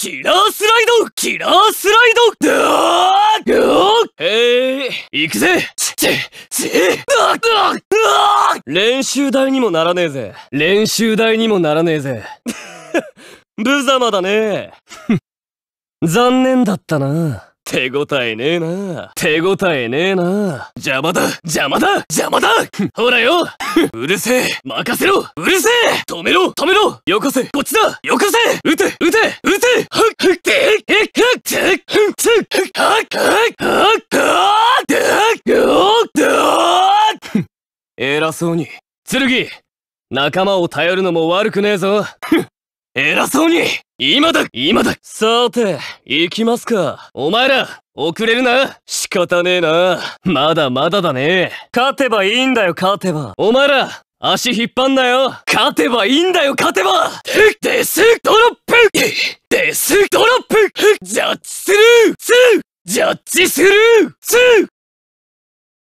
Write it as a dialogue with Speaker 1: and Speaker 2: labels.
Speaker 1: キ
Speaker 2: ラースライドキラースライドドードーへえ、
Speaker 1: 行くぜち、ち、だ、だ、ッ練習台にもならねえぜ。練習台にもならねえぜ。無様だね。
Speaker 3: 残念だったな。
Speaker 1: 手応えねえな。手応えねえな。邪魔だ邪魔だ邪魔だほらようるせえ任
Speaker 4: せろうるせえ止めろ止めろよこせこっちだよこせ撃て撃て
Speaker 1: 偉そうに。剣仲間を頼るのも悪くねえぞ。偉そうに今だ今ださて、行きますか。お前ら、遅れるな仕方ねえな。まだまだだね。勝てばいいんだよ、勝てば。お前ら、足引っ張
Speaker 2: んなよ勝てばいいんだよ、勝てばデスドロップデスドロップジャッジルージャッジする2